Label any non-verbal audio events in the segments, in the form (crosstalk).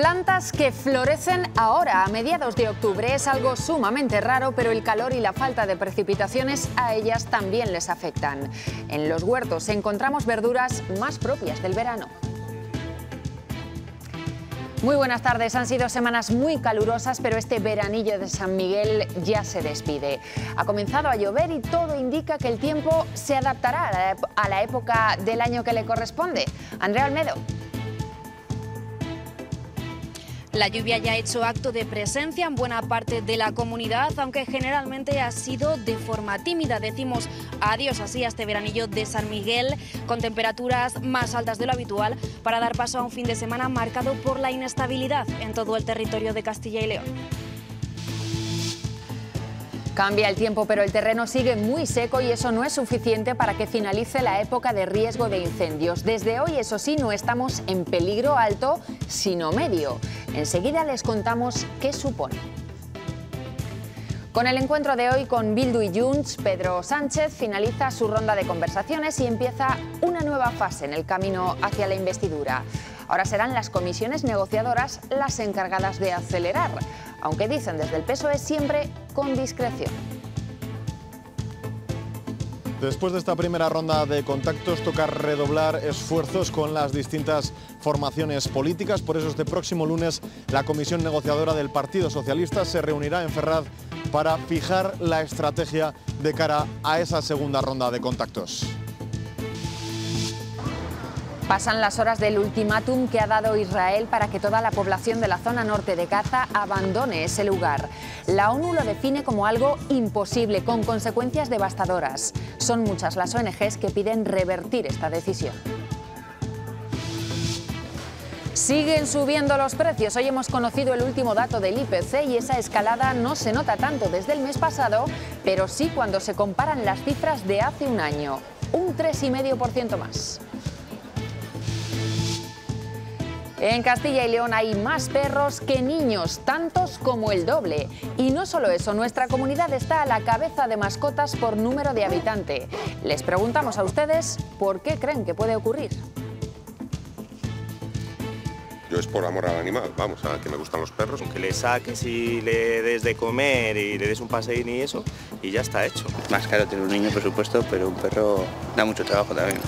plantas que florecen ahora, a mediados de octubre. Es algo sumamente raro, pero el calor y la falta de precipitaciones a ellas también les afectan. En los huertos encontramos verduras más propias del verano. Muy buenas tardes, han sido semanas muy calurosas, pero este veranillo de San Miguel ya se despide. Ha comenzado a llover y todo indica que el tiempo se adaptará a la, época del año que le corresponde. Andrea Almedo. La lluvia ya ha hecho acto de presencia en buena parte de la comunidad, aunque generalmente ha sido de forma tímida. Decimos adiós así a este veranillo de San Miguel, con temperaturas más altas de lo habitual, para dar paso a un fin de semana marcado por la inestabilidad en todo el territorio de Castilla y León. Cambia el tiempo, pero el terreno sigue muy seco y eso no es suficiente para que finalice la época de riesgo de incendios. Desde hoy, eso sí, no estamos en peligro alto, sino medio. Enseguida les contamos qué supone. Con el encuentro de hoy con Bildu y Junts, Pedro Sánchez finaliza su ronda de conversaciones y empieza una nueva fase en el camino hacia la investidura. Ahora serán las comisiones negociadoras las encargadas de acelerar, aunque dicen desde el PSOE siempre con discreción. Después de esta primera ronda de contactos toca redoblar esfuerzos con las distintas formaciones políticas. Por eso este próximo lunes la comisión negociadora del Partido Socialista se reunirá en Ferraz para fijar la estrategia de cara a esa segunda ronda de contactos. Pasan las horas del ultimátum que ha dado Israel para que toda la población de la zona norte de Gaza abandone ese lugar. La ONU lo define como algo imposible, con consecuencias devastadoras. Son muchas las ONGs que piden revertir esta decisión. Siguen subiendo los precios. Hoy hemos conocido el último dato del IPC y esa escalada no se nota tanto desde el mes pasado, pero sí cuando se comparan las cifras de hace un año. Un 3,5% más. En Castilla y León hay más perros que niños, tantos como el doble. Y no solo eso, nuestra comunidad está a la cabeza de mascotas por número de habitante. Les preguntamos a ustedes por qué creen que puede ocurrir. Yo es por amor al animal, vamos, a que me gustan los perros. aunque le saques y le des de comer y le des un paseín y eso, y ya está hecho. Más caro tener un niño, por supuesto, pero un perro da mucho trabajo también.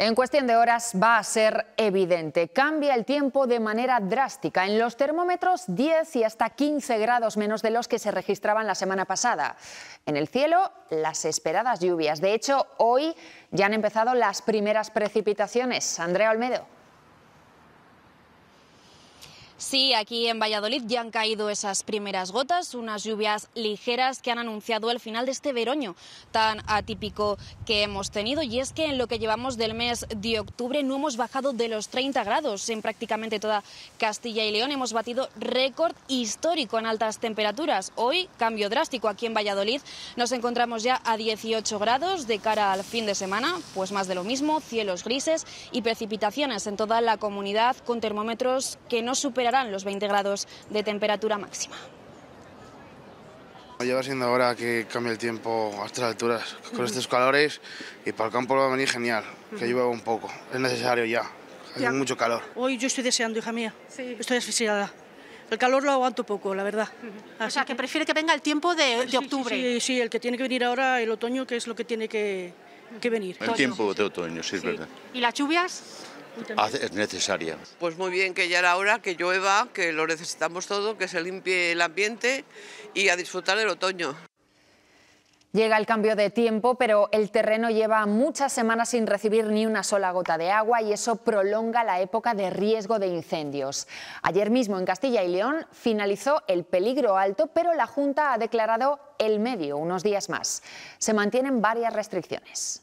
En cuestión de horas va a ser evidente. Cambia el tiempo de manera drástica. En los termómetros 10 y hasta 15 grados menos de los que se registraban la semana pasada. En el cielo, las esperadas lluvias. De hecho, hoy ya han empezado las primeras precipitaciones. Andrea Olmedo. Sí, aquí en Valladolid ya han caído esas primeras gotas, unas lluvias ligeras que han anunciado el final de este veroño tan atípico que hemos tenido. Y es que en lo que llevamos del mes de octubre no hemos bajado de los 30 grados en prácticamente toda Castilla y León. Hemos batido récord histórico en altas temperaturas. Hoy, cambio drástico aquí en Valladolid. Nos encontramos ya a 18 grados de cara al fin de semana, pues más de lo mismo, cielos grises y precipitaciones en toda la comunidad con termómetros que no superan los 20 grados de temperatura máxima. Lleva siendo ahora que cambie el tiempo a estas alturas, con estos calores, y para el campo va a venir genial, que llueva un poco, es necesario ya, hay mucho calor. Hoy yo estoy deseando, hija mía, estoy asfixiada. El calor lo aguanto poco, la verdad. o sea, que, prefiere que venga el tiempo de, octubre. Sí, sí, el que tiene que venir ahora, el otoño, que es lo que tiene que, que venir. El tiempo de otoño, sí, es verdad. ¿Y las lluvias? es necesaria. Pues muy bien, que ya era hora, que llueva, que lo necesitamos todo, que se limpie el ambiente y a disfrutar el otoño. Llega el cambio de tiempo, pero el terreno lleva muchas semanas sin recibir ni una sola gota de agua y eso prolonga la época de riesgo de incendios. Ayer mismo en Castilla y León finalizó el peligro alto, pero la Junta ha declarado el medio unos días más. Se mantienen varias restricciones.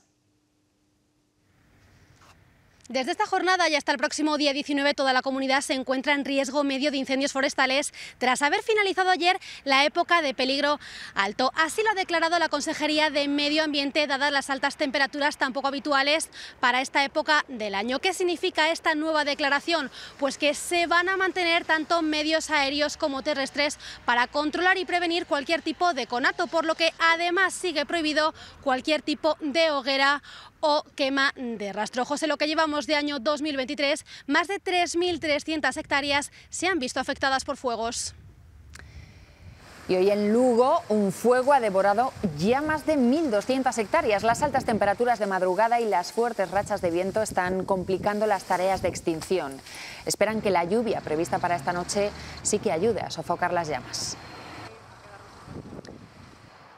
Desde esta jornada y hasta el próximo día 19 toda la comunidad se encuentra en riesgo medio de incendios forestales tras haber finalizado ayer la época de peligro alto. Así lo ha declarado la Consejería de Medio Ambiente dadas las altas temperaturas tan poco habituales para esta época del año. ¿Qué significa esta nueva declaración? Pues que se van a mantener tanto medios aéreos como terrestres para controlar y prevenir cualquier tipo de conato, por lo que además sigue prohibido cualquier tipo de hoguera o quema de rastrojos. En lo que llevamos de año 2023, más de 3.300 hectáreas se han visto afectadas por fuegos. Y hoy en Lugo un fuego ha devorado ya más de 1.200 hectáreas. Las altas temperaturas de madrugada y las fuertes rachas de viento están complicando las tareas de extinción. Esperan que la lluvia prevista para esta noche sí que ayude a sofocar las llamas.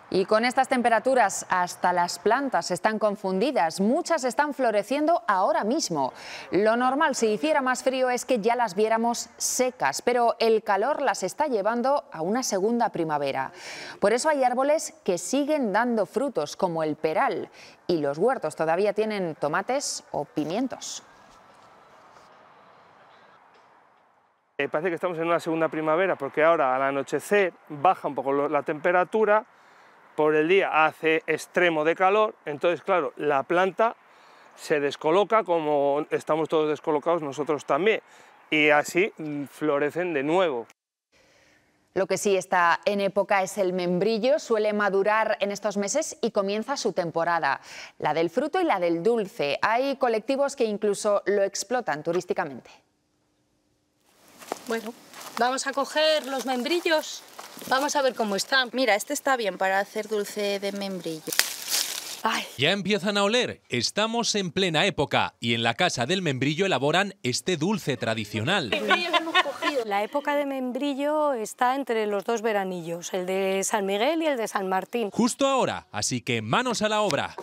Y con estas temperaturas hasta las plantas están confundidas, muchas están floreciendo ahora mismo. Lo normal si hiciera más frío es que ya las viéramos secas, pero el calor las está llevando a una segunda primavera. Por eso hay árboles que siguen dando frutos, como el peral, y los huertos todavía tienen tomates o pimientos. Eh, parece que estamos en una segunda primavera porque ahora al anochecer baja un poco la temperatura por el día hace extremo de calor, entonces claro, la planta se descoloca como estamos todos descolocados nosotros también y así mm, florecen de nuevo. Lo que sí está en época es el membrillo, suele madurar en estos meses y comienza su temporada, la del fruto y la del dulce. Hay colectivos que incluso lo explotan turísticamente. Bueno, Vamos a coger los membrillos. Vamos a ver cómo están. Mira, este está bien para hacer dulce de membrillo. Ay. Ya empiezan a oler. Estamos en plena época y en la casa del membrillo elaboran este dulce tradicional. La época de membrillo está entre los dos veranillos, el de San Miguel y el de San Martín. Justo ahora, así que manos a la obra.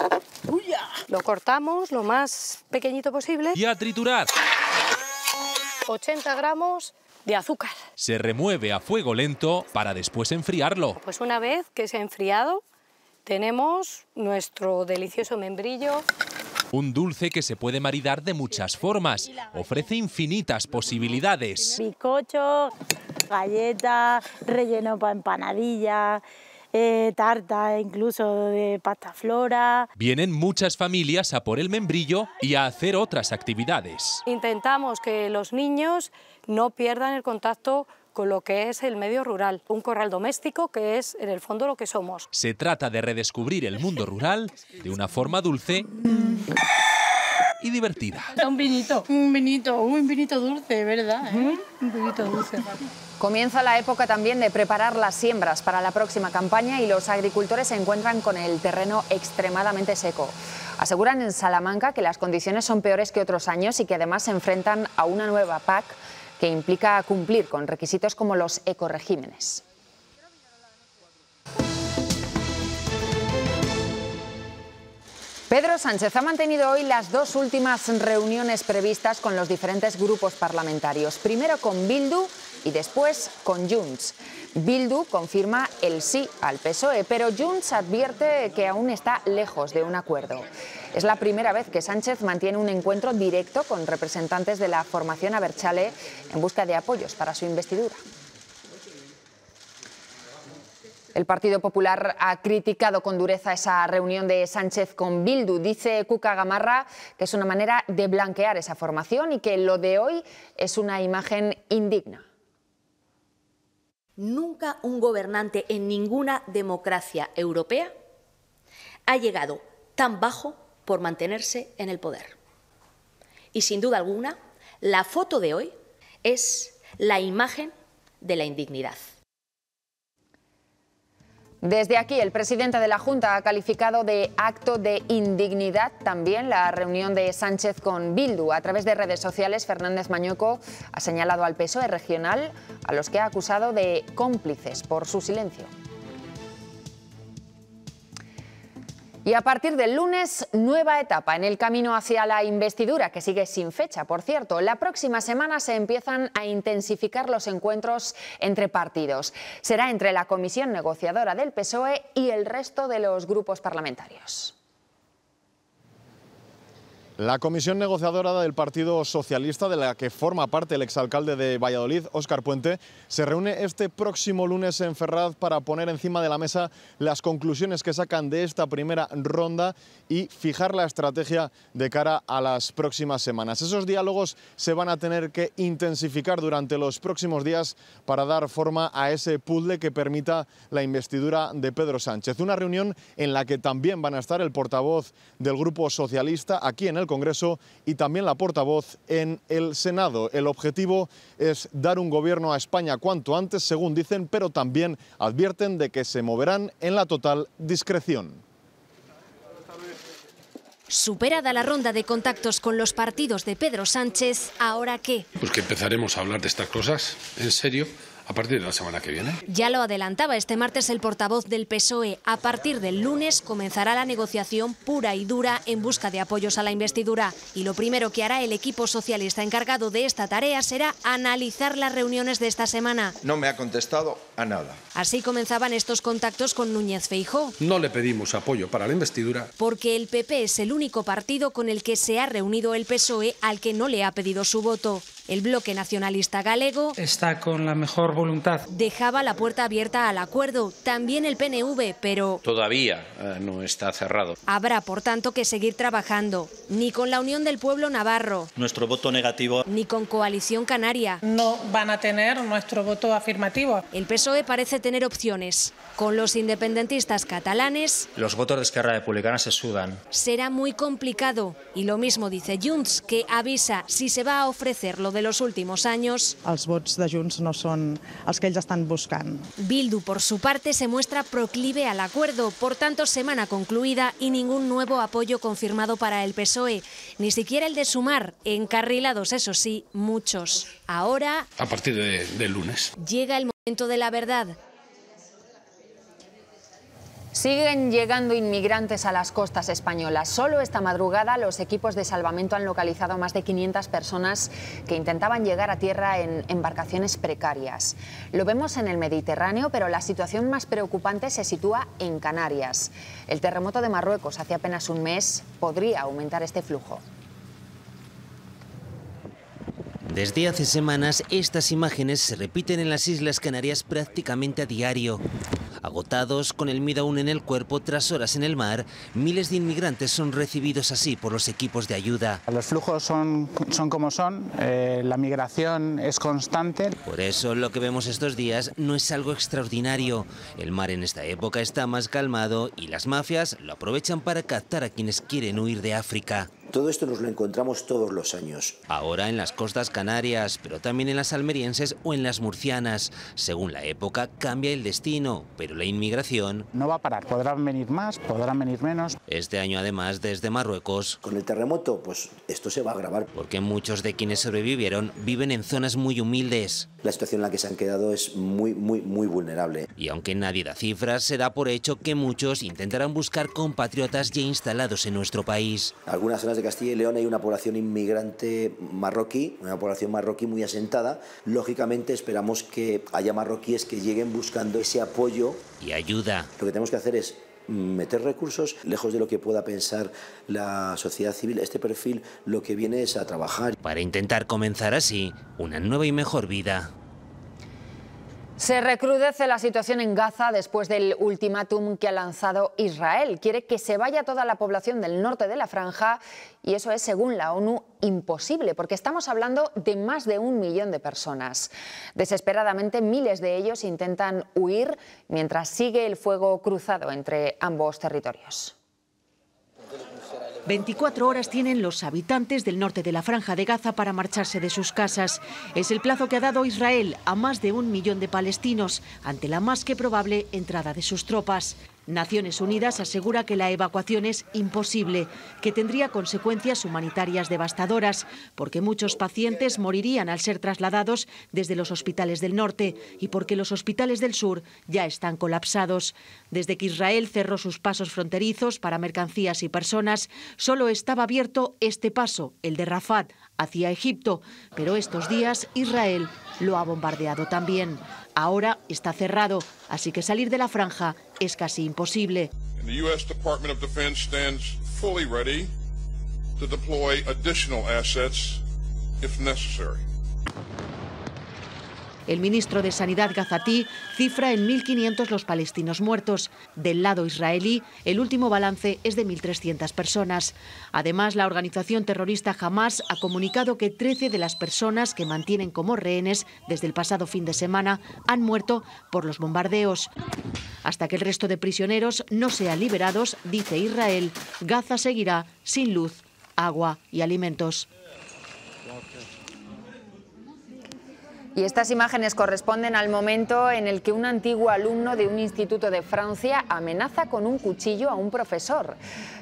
Lo cortamos lo más pequeñito posible. Y a triturar. 80 gramos de azúcar se remueve a fuego lento para después enfriarlo. Pues una vez que se ha enfriado, tenemos nuestro delicioso membrillo. Un dulce que se puede maridar de muchas formas. Ofrece infinitas posibilidades. "...bicocho, galleta, relleno para empanadilla, eh, tarta, incluso de pasta flora. Vienen muchas familias a por el membrillo y a hacer otras actividades. Intentamos que los niños no pierdan el contacto con lo que es el medio rural, un corral doméstico que es en el fondo lo que somos. Se trata de redescubrir el mundo rural de una forma dulce y divertida. Un vinito, un vinito, un vinito dulce, ¿verdad? Eh? Un vinito dulce. Comienza la época también de preparar las siembras para la próxima campaña y los agricultores se encuentran con el terreno extremadamente seco. Aseguran en Salamanca que las condiciones son peores que otros años y que además se enfrentan a una nueva PAC que implica cumplir con requisitos como los ecoregímenes. Pedro Sánchez ha mantenido hoy las dos últimas reuniones previstas con los diferentes grupos parlamentarios, primero con Bildu y después con Junts. Bildu confirma el sí al PSOE, pero Junts advierte que aún está lejos de un acuerdo. Es la primera vez que Sánchez mantiene un encuentro directo con representantes de la formación Aberchale en busca de apoyos para su investidura. El Partido Popular ha criticado con dureza esa reunión de Sánchez con Bildu. Dice Cuca Gamarra que es una manera de blanquear esa formación y que lo de hoy es una imagen indigna. Nunca un gobernante en ninguna democracia europea ha llegado tan bajo por mantenerse en el poder. Y sin duda alguna, la foto de hoy es la imagen de la indignidad. Desde aquí, el presidente de la Junta ha calificado de acto de indignidad también la reunión de Sánchez con Bildu. A través de redes sociales, Fernández Mañoco ha señalado al PSOE regional, a los que ha acusado de cómplices por su silencio. Y a partir del lunes, nueva etapa en el camino hacia la investidura, que sigue sin fecha, por cierto. La próxima semana se empiezan a intensificar los encuentros entre partidos. Será entre la comisión negociadora del PSOE y el resto de los grupos parlamentarios. La comisión negociadora del Partido Socialista, de la que forma parte el exalcalde de Valladolid, Óscar Puente, se reúne este próximo lunes en Ferraz para poner encima de la mesa las conclusiones que sacan de esta primera ronda y fijar la estrategia de cara a las próximas semanas. Esos diálogos se van a tener que intensificar durante los próximos días para dar forma a ese puzzle que permita la investidura de Pedro Sánchez. Una reunión en la que también van a estar el portavoz del Grupo Socialista aquí en el Congreso y también la portavoz en el Senado. El objetivo es dar un gobierno a España cuanto antes, según dicen, pero también advierten de que se moverán en la total discreción. Superada la ronda de contactos con los partidos de Pedro Sánchez, ¿ahora qué? Pues que empezaremos a hablar de estas cosas en serio a partir de la semana que viene. Ya lo adelantaba este martes el portavoz del PSOE. A partir del lunes comenzará la negociación pura y dura en busca de apoyos a la investidura. Y lo primero que hará el equipo socialista encargado de esta tarea será analizar las reuniones de esta semana. No me ha contestado a nada. Así comenzaban estos contactos con Núñez Feijó. No le pedimos apoyo para la investidura. Porque el PP es el único partido con el que se ha reunido el PSOE al que no le ha pedido su voto. El bloque nacionalista galego está con la mejor voluntad. Dejaba la puerta abierta al acuerdo, también el PNV, pero... Todavía eh, no está cerrado. Habrá, por tanto, que seguir trabajando, ni con la Unión del Pueblo Navarro. Nuestro voto negativo. Ni con Coalición Canaria. No van a tener nuestro voto afirmativo. El PSOE parece tener opciones. Con los independentistas catalanes... Los votos de Esquerra Republicana se sudan. Será muy complicado. Y lo mismo dice Junts, que avisa si se va a ofrecer lo de los últimos años. Los votos de Junts no son los que ya están buscando. Bildu, por su parte, se muestra proclive al acuerdo, por tanto, semana concluida y ningún nuevo apoyo confirmado para el PSOE, ni siquiera el de Sumar, encarrilados, eso sí, muchos. Ahora... A partir de, de lunes. Llega el momento de la verdad. Siguen llegando inmigrantes a las costas españolas. Solo esta madrugada los equipos de salvamento han localizado a más de 500 personas que intentaban llegar a tierra en embarcaciones precarias. Lo vemos en el Mediterráneo, pero la situación más preocupante se sitúa en Canarias. El terremoto de Marruecos hace apenas un mes podría aumentar este flujo. Desde hace semanas, estas imágenes se repiten en las Islas Canarias prácticamente a diario. Agotados, con el miedo aún en el cuerpo tras horas en el mar, miles de inmigrantes son recibidos así por los equipos de ayuda. Los flujos son, son como son, eh, la migración es constante. Por eso lo que vemos estos días no es algo extraordinario. El mar en esta época está más calmado y las mafias lo aprovechan para captar a quienes quieren huir de África. Todo esto nos lo encontramos todos los años. Ahora en las costas canarias, pero también en las almerienses o en las murcianas. Según la época cambia el destino, pero la inmigración... No va a parar, podrán venir más, podrán venir menos. Este año además desde Marruecos... Con el terremoto, pues esto se va a grabar. Porque muchos de quienes sobrevivieron viven en zonas muy humildes. La situación en la que se han quedado es muy, muy, muy vulnerable. Y aunque nadie da cifras, se da por hecho que muchos intentarán buscar compatriotas ya instalados en nuestro país. Algunas zonas de Castilla y León hay una población inmigrante marroquí, una población marroquí muy asentada. Lógicamente esperamos que haya marroquíes que lleguen buscando ese apoyo. Y ayuda. Lo que tenemos que hacer es mm, meter recursos, lejos de lo que pueda pensar la sociedad civil, este perfil lo que viene es a trabajar. Para intentar comenzar así una nueva y mejor vida. Se recrudece la situación en Gaza después del ultimátum que ha lanzado Israel. Quiere que se vaya toda la población del norte de la franja y eso es, según la ONU, imposible, porque estamos hablando de más de un millón de personas. Desesperadamente, miles de ellos intentan huir mientras sigue el fuego cruzado entre ambos territorios. 24 horas tienen los habitantes del norte de la franja de Gaza para marcharse de sus casas. Es el plazo que ha dado Israel a más de un millón de palestinos ante la más que probable entrada de sus tropas. Naciones Unidas asegura que la evacuación es imposible, que tendría consecuencias humanitarias devastadoras, porque muchos pacientes morirían al ser trasladados desde los hospitales del norte y porque los hospitales del sur ya están colapsados. Desde que Israel cerró sus pasos fronterizos para mercancías y personas, solo estaba abierto este paso, el de Rafat, hacia Egipto, pero estos días Israel lo ha bombardeado también. Ahora está cerrado, así que salir de la franja es casi imposible. El ministro de Sanidad Gazatí cifra en 1.500 los palestinos muertos. Del lado israelí, el último balance es de 1.300 personas. Además, la organización terrorista Hamas ha comunicado que 13 de las personas que mantienen como rehenes desde el pasado fin de semana han muerto por los bombardeos. Hasta que el resto de prisioneros no sean liberados, dice Israel, Gaza seguirá sin luz, agua y alimentos. Y estas imágenes corresponden al momento en el que un antiguo alumno de un instituto de Francia amenaza con un cuchillo a un profesor.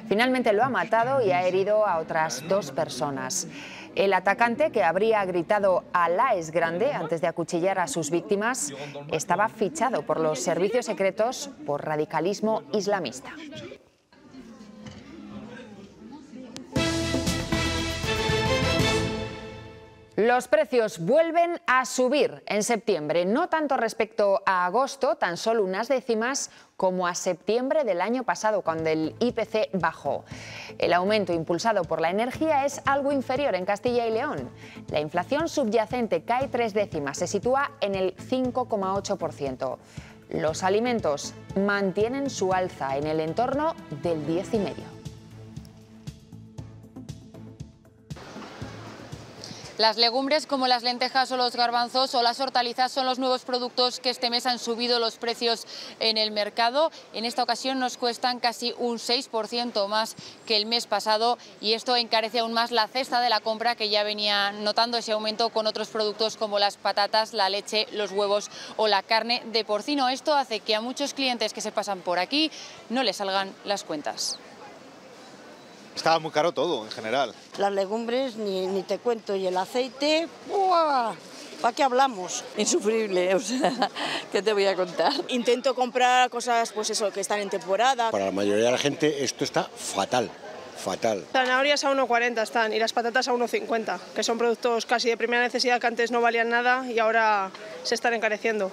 Finalmente lo ha matado y ha herido a otras dos personas. El atacante, que habría gritado Alá es grande antes de acuchillar a sus víctimas, estaba fichado por los servicios secretos por radicalismo islamista. Los precios vuelven a subir en septiembre, no tanto respecto a agosto, tan solo unas décimas, como a septiembre del año pasado, cuando el IPC bajó. El aumento impulsado por la energía es algo inferior en Castilla y León. La inflación subyacente cae tres décimas, se sitúa en el 5,8%. Los alimentos mantienen su alza en el entorno del 10,5%. Las legumbres como las lentejas o los garbanzos o las hortalizas son los nuevos productos que este mes han subido los precios en el mercado. En esta ocasión nos cuestan casi un 6% más que el mes pasado y esto encarece aún más la cesta de la compra que ya venía notando ese aumento con otros productos como las patatas, la leche, los huevos o la carne de porcino. Esto hace que a muchos clientes que se pasan por aquí no les salgan las cuentas. Estaba muy caro todo en general. Las legumbres, ni, te cuento, y el aceite, ¡buah! ¿Para qué hablamos? Insufrible, o (laughs) ¿qué te voy a contar? Intento comprar cosas, pues eso, que están en temporada. Para la mayoría de la gente esto está fatal fatal. Zanahorias a 1,40 están y las patatas a 1,50, que son productos casi de primera necesidad que antes no valían nada y ahora se están encareciendo.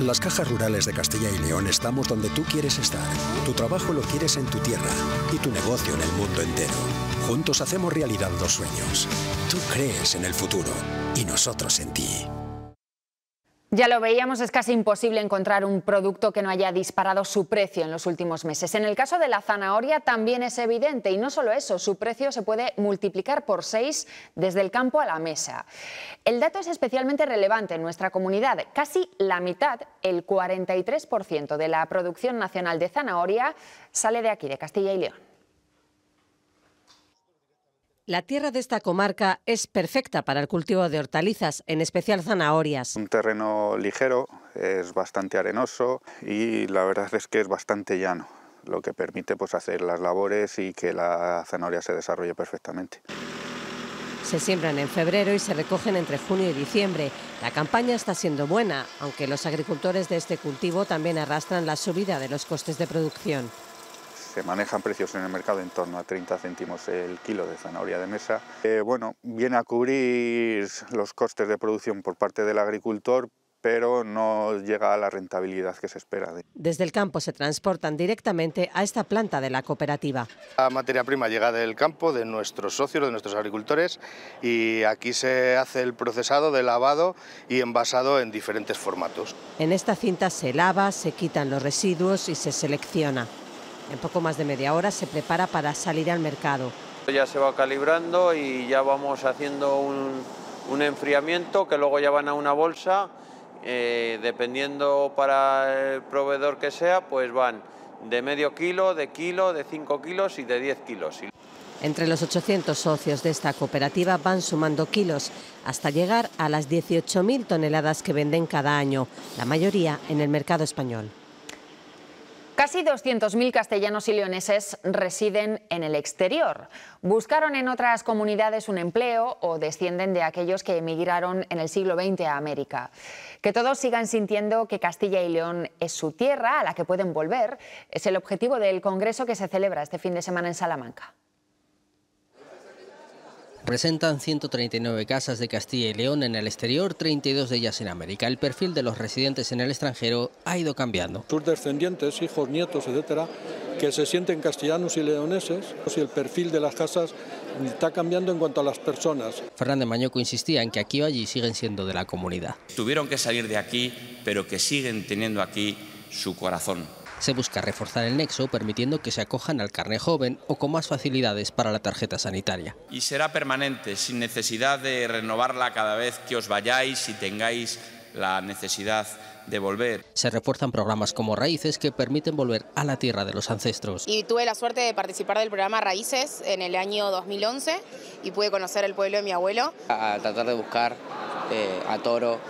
Las cajas rurales de Castilla y León estamos donde tú quieres estar. Tu trabajo lo quieres en tu tierra y tu negocio en el mundo entero. Juntos hacemos realidad los sueños. Tú crees en el futuro y nosotros en ti. Ya lo veíamos, es casi imposible encontrar un producto que no haya disparado su precio en los últimos meses. En el caso de la zanahoria también es evidente y no solo eso, su precio se puede multiplicar por seis desde el campo a la mesa. El dato es especialmente relevante en nuestra comunidad. Casi la mitad, el 43% de la producción nacional de zanahoria, sale de aquí, de Castilla y León. La tierra de esta comarca es perfecta para el cultivo de hortalizas, en especial zanahorias. Un terreno ligero, es bastante arenoso y la verdad es que es bastante llano, lo que permite pues, hacer las labores y que la zanahoria se desarrolle perfectamente. Se siembran en febrero y se recogen entre junio y diciembre. La campaña está siendo buena, aunque los agricultores de este cultivo también arrastran la subida de los costes de producción manejan precios en el mercado en torno a 30 céntimos el kilo de zanahoria de mesa. Eh, bueno, viene a cubrir los costes de producción por parte del agricultor, pero no llega a la rentabilidad que se espera. Desde el campo se transportan directamente a esta planta de la cooperativa. La materia prima llega del campo, de nuestros socios, de nuestros agricultores, y aquí se hace el procesado de lavado y envasado en diferentes formatos. En esta cinta se lava, se quitan los residuos y se selecciona. En poco más de media hora se prepara para salir al mercado. Ya se va calibrando y ya vamos haciendo un, enfriamiento que luego ya van a una bolsa. Eh, dependiendo para el proveedor que sea, pues van de medio kilo, de kilo, de 5 kilos y de 10 kilos. Entre los 800 socios de esta cooperativa van sumando kilos hasta llegar a las 18.000 toneladas que venden cada año, la mayoría en el mercado español. Casi 200.000 castellanos y leoneses residen en el exterior. Buscaron en otras comunidades un empleo o descienden de aquellos que emigraron en el siglo XX a América. Que todos sigan sintiendo que Castilla y León es su tierra a la que pueden volver es el objetivo del Congreso que se celebra este fin de semana en Salamanca. Presentan 139 casas de Castilla y León en el exterior, 32 de ellas en América. El perfil de los residentes en el extranjero ha ido cambiando. Sus descendientes, hijos, nietos, etcétera, que se sienten castellanos y leoneses, si el perfil de las casas está cambiando en cuanto a las personas. Fernández Mañoco insistía en que aquí o allí siguen siendo de la comunidad. Tuvieron que salir de aquí, pero que siguen teniendo aquí su corazón. Se busca reforzar el nexo permitiendo que se acojan al carne joven o con más facilidades para la tarjeta sanitaria. Y será permanente, sin necesidad de renovarla cada vez que os vayáis y tengáis la necesidad de volver. Se refuerzan programas como Raíces que permiten volver a la tierra de los ancestros. Y tuve la suerte de participar del programa Raíces en el año 2011 y pude conocer el pueblo de mi abuelo. A tratar de buscar eh, a Toro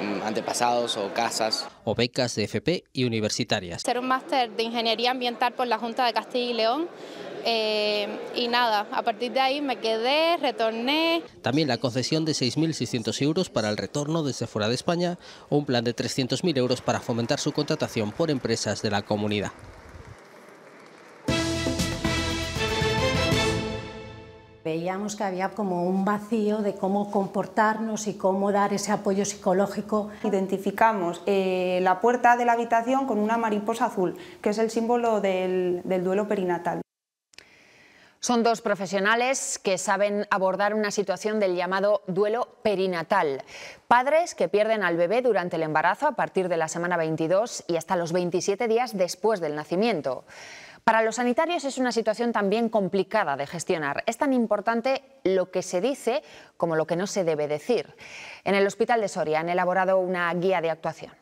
Mm, antepasados o casas. O becas de FP y universitarias. Ser un máster de Ingeniería Ambiental por la Junta de Castilla y León. Eh, y nada, a partir de ahí me quedé, retorné. También la concesión de 6.600 euros para el retorno desde fuera de España o un plan de 300.000 euros para fomentar su contratación por empresas de la comunidad. Veíamos que había como un vacío de cómo comportarnos y cómo dar ese apoyo psicológico. Identificamos eh, la puerta de la habitación con una mariposa azul, que es el símbolo del duelo perinatal. Son dos profesionales que saben abordar una situación del llamado duelo perinatal. Padres que pierden al bebé durante el embarazo a partir de la semana 22 y hasta los 27 días después del nacimiento. Para los sanitarios es una situación también complicada de gestionar. Es tan importante lo que se dice como lo que no se debe decir. En el Hospital de Soria han elaborado una guía de actuación.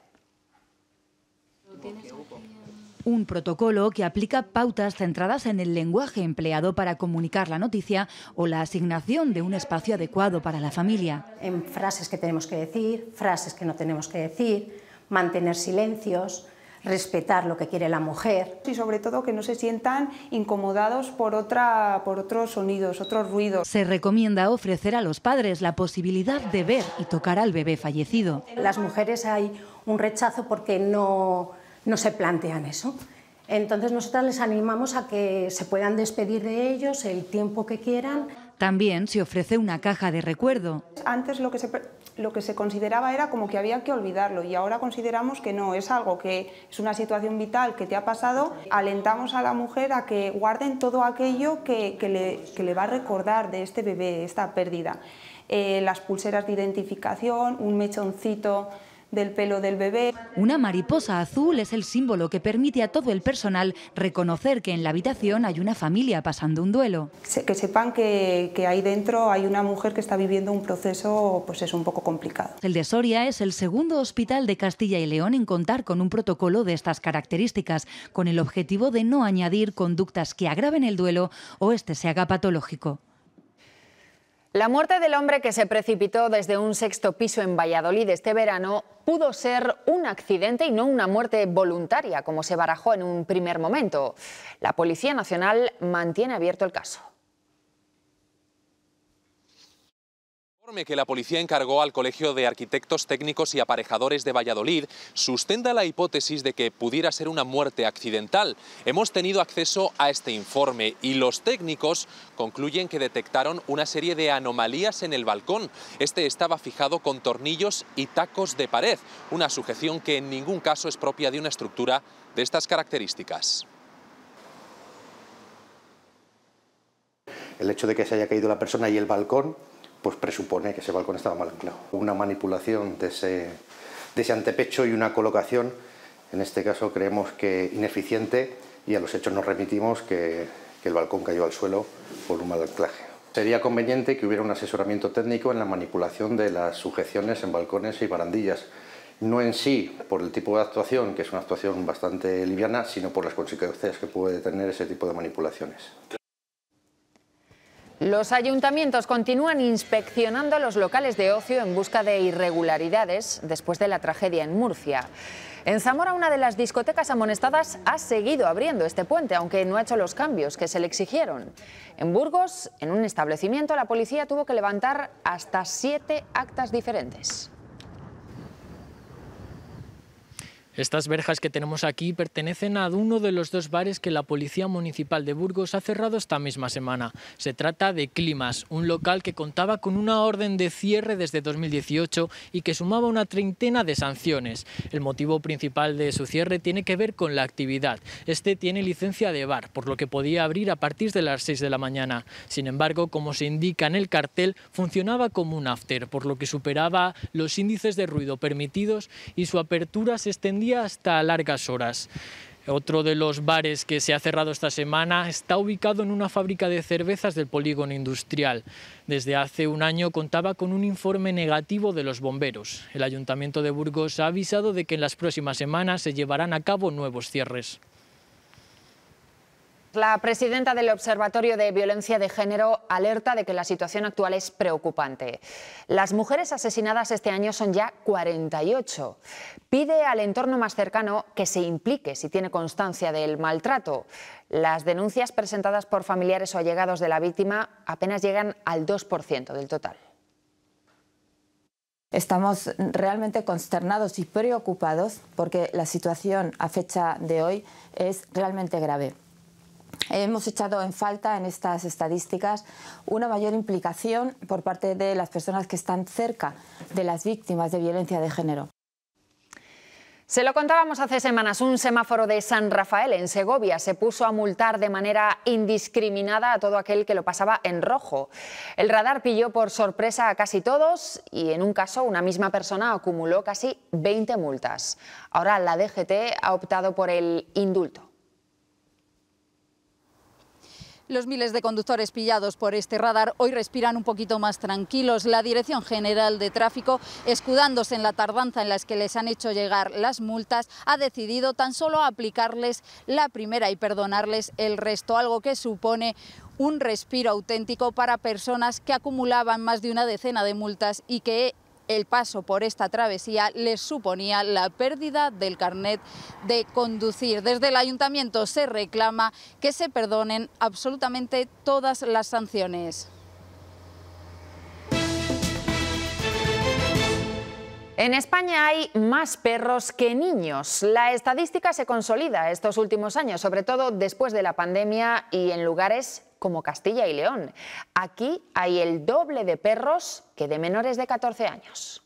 Un protocolo que aplica pautas centradas en el lenguaje empleado para comunicar la noticia o la asignación de un espacio adecuado para la familia. En frases que tenemos que decir, frases que no tenemos que decir, mantener silencios, respetar lo que quiere la mujer. Y sobre todo que no se sientan incomodados por, otra, por otros sonidos, otros ruidos. Se recomienda ofrecer a los padres la posibilidad de ver y tocar al bebé fallecido. Las mujeres hay un rechazo porque no, no se plantean eso. Entonces nosotras les animamos a que se puedan despedir de ellos el tiempo que quieran. También se ofrece una caja de recuerdo. Antes lo que se lo que se consideraba era como que había que olvidarlo y ahora consideramos que no, es algo que es una situación vital que te ha pasado, alentamos a la mujer a que guarden todo aquello que, le, va a recordar de este bebé, esta pérdida. Eh, las pulseras de identificación, un mechoncito del pelo del bebé. Una mariposa azul es el símbolo que permite a todo el personal reconocer que en la habitación hay una familia pasando un duelo. Que sepan que, que ahí dentro hay una mujer que está viviendo un proceso pues es un poco complicado. El de Soria es el segundo hospital de Castilla y León en contar con un protocolo de estas características, con el objetivo de no añadir conductas que agraven el duelo o este se haga patológico. La muerte del hombre que se precipitó desde un sexto piso en Valladolid este verano pudo ser un accidente y no una muerte voluntaria, como se barajó en un primer momento. La Policía Nacional mantiene abierto el caso. que la policía encargó al Colegio de Arquitectos Técnicos y Aparejadores de Valladolid sustenta la hipótesis de que pudiera ser una muerte accidental. Hemos tenido acceso a este informe y los técnicos concluyen que detectaron una serie de anomalías en el balcón. Este estaba fijado con tornillos y tacos de pared, una sujeción que en ningún caso es propia de una estructura de estas características. El hecho de que se haya caído la persona y el balcón pues presupone que ese balcón estaba mal anclado. Una manipulación de ese, de antepecho y una colocación, en este caso creemos que ineficiente y a los hechos nos remitimos que, que el balcón cayó al suelo por un mal anclaje. Sería conveniente que hubiera un asesoramiento técnico en la manipulación de las sujeciones en balcones y barandillas, no en sí por el tipo de actuación, que es una actuación bastante liviana, sino por las consecuencias que puede tener ese tipo de manipulaciones. Los ayuntamientos continúan inspeccionando los locales de ocio en busca de irregularidades después de la tragedia en Murcia. En Zamora, una de las discotecas amonestadas ha seguido abriendo este puente, aunque no ha hecho los cambios que se le exigieron. En Burgos, en un establecimiento, la policía tuvo que levantar hasta siete actas diferentes. Estas verjas que tenemos aquí pertenecen a uno de los dos bares que la Policía Municipal de Burgos ha cerrado esta misma semana. Se trata de Climas, un local que contaba con una orden de cierre desde 2018 y que sumaba una treintena de sanciones. El motivo principal de su cierre tiene que ver con la actividad. Este tiene licencia de bar, por lo que podía abrir a partir de las 6 de la mañana. Sin embargo, como se indica en el cartel, funcionaba como un after, por lo que superaba los índices de ruido permitidos y su apertura se extendía hasta largas horas. Otro de los bares que se ha cerrado esta semana está ubicado en una fábrica de cervezas del polígono industrial. Desde hace un año contaba con un informe negativo de los bomberos. El ayuntamiento de Burgos ha avisado de que en las próximas semanas se llevarán a cabo nuevos cierres. La presidenta del Observatorio de Violencia de Género alerta de que la situación actual es preocupante. Las mujeres asesinadas este año son ya 48. Pide al entorno más cercano que se implique si tiene constancia del maltrato. Las denuncias presentadas por familiares o allegados de la víctima apenas llegan al 2% del total. Estamos realmente consternados y preocupados porque la situación a fecha de hoy es realmente grave. Hemos echado en falta en estas estadísticas una mayor implicación por parte de las personas que están cerca de las víctimas de violencia de género. Se lo contábamos hace semanas, un semáforo de San Rafael en Segovia se puso a multar de manera indiscriminada a todo aquel que lo pasaba en rojo. El radar pilló por sorpresa a casi todos y en un caso una misma persona acumuló casi 20 multas. Ahora la DGT ha optado por el indulto. Los miles de conductores pillados por este radar hoy respiran un poquito más tranquilos. La Dirección General de Tráfico, escudándose en la tardanza en la que les han hecho llegar las multas, ha decidido tan solo aplicarles la primera y perdonarles el resto, algo que supone un respiro auténtico para personas que acumulaban más de una decena de multas y que el paso por esta travesía les suponía la pérdida del carnet de conducir. Desde el ayuntamiento se reclama que se perdonen absolutamente todas las sanciones. En España hay más perros que niños. La estadística se consolida estos últimos años, sobre todo después de la pandemia y en lugares como Castilla y León. Aquí hay el doble de perros que de menores de 14 años.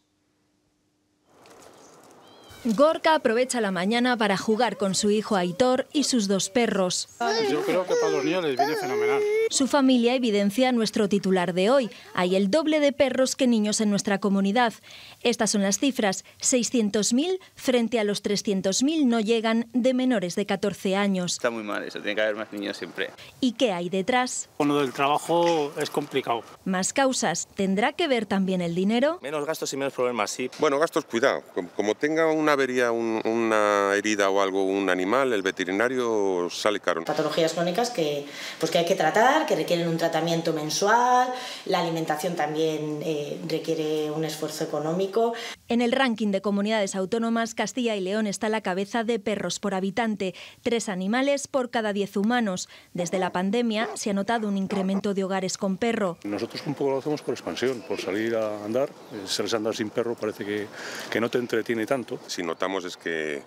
Gorka aprovecha la mañana para jugar con su hijo Aitor y sus dos perros. Yo creo que para los niños viene fenomenal. Su familia evidencia nuestro titular de hoy. Hay el doble de perros que niños en nuestra comunidad. Estas son las cifras, 600.000 frente a los 300.000 no llegan de menores de 14 años. Está muy mal eso, tiene que haber más niños siempre. ¿Y qué hay detrás? Bueno, el del trabajo es complicado. Más causas, ¿tendrá que ver también el dinero? Menos gastos y menos problemas, sí. Bueno, gastos, cuidado. Como tenga una avería, una herida o algo, un animal, el veterinario sale caro. Patologías crónicas que, pues que hay que tratar que requieren un tratamiento mensual, la alimentación también eh, requiere un esfuerzo económico. En el ranking de comunidades autónomas, Castilla y León está a la cabeza de perros por habitante, tres animales por cada diez humanos. Desde la pandemia se ha notado un incremento de hogares con perro. Nosotros un poco lo hacemos por expansión, por salir a andar. Eh, se les andar sin perro, parece que, que no te entretiene tanto. Si notamos es que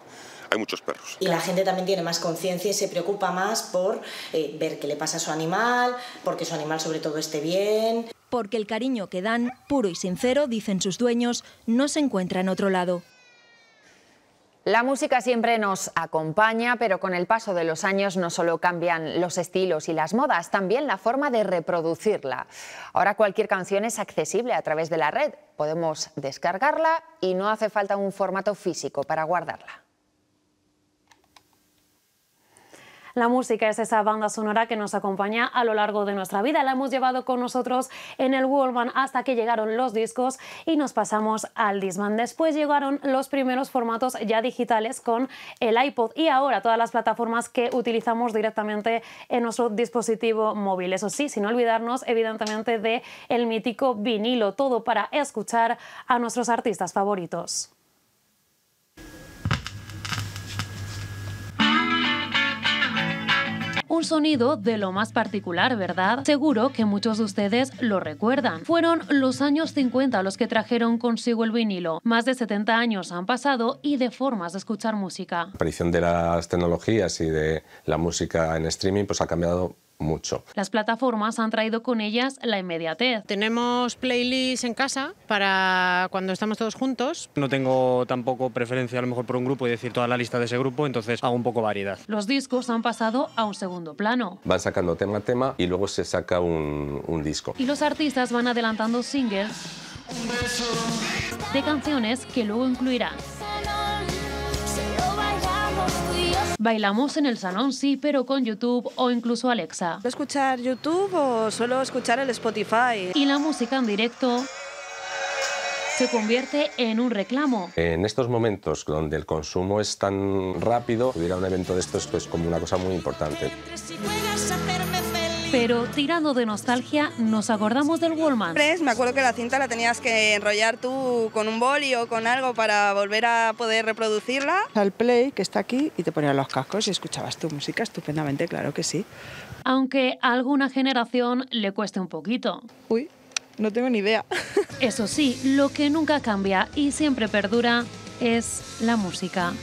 hay muchos perros. Y la gente también tiene más conciencia y se preocupa más por eh, ver qué le pasa a su animal, porque su animal sobre todo esté bien. Porque el cariño que dan, puro y sincero, dicen sus dueños, no se encuentra en otro lado. La música siempre nos acompaña, pero con el paso de los años no solo cambian los estilos y las modas, también la forma de reproducirla. Ahora cualquier canción es accesible a través de la red. Podemos descargarla y no hace falta un formato físico para guardarla. La música es esa banda sonora que nos acompaña a lo largo de nuestra vida. La hemos llevado con nosotros en el Worldman hasta que llegaron los discos y nos pasamos al Disman. Después llegaron los primeros formatos ya digitales con el iPod y ahora todas las plataformas que utilizamos directamente en nuestro dispositivo móvil. Eso sí, sin olvidarnos evidentemente de el mítico vinilo, todo para escuchar a nuestros artistas favoritos. un sonido de lo más particular, ¿verdad? Seguro que muchos de ustedes lo recuerdan. Fueron los años 50 los que trajeron consigo el vinilo. Más de 70 años han pasado y de formas de escuchar música. La aparición de las tecnologías y de la música en streaming pues ha cambiado mucho. Las plataformas han traído con ellas la inmediatez. Tenemos playlists en casa para cuando estamos todos juntos. No tengo tampoco preferencia a lo mejor por un grupo y decir toda la lista de ese grupo, entonces hago un poco variedad. Los discos han pasado a un segundo plano. Van sacando tema a tema y luego se saca un, un disco. Y los artistas van adelantando singles de canciones que luego incluirán Bailamos en el salón, sí, pero con YouTube o incluso Alexa. ¿Escuchar YouTube o solo escuchar el Spotify? Y la música en directo se convierte en un reclamo. En estos momentos donde el consumo es tan rápido, ir a un evento de estos pues, como una cosa muy importante pero tirando de nostalgia nos acordamos del Wallman. Me acuerdo que la cinta la tenías que enrollar tú con un boli o con algo para volver a poder reproducirla. Al play que está aquí y te ponían los cascos y escuchabas tu música estupendamente, claro que sí. Aunque a alguna generación le cueste un poquito. Uy, no tengo ni idea. (laughs) Eso sí, lo que nunca cambia y siempre perdura es la música.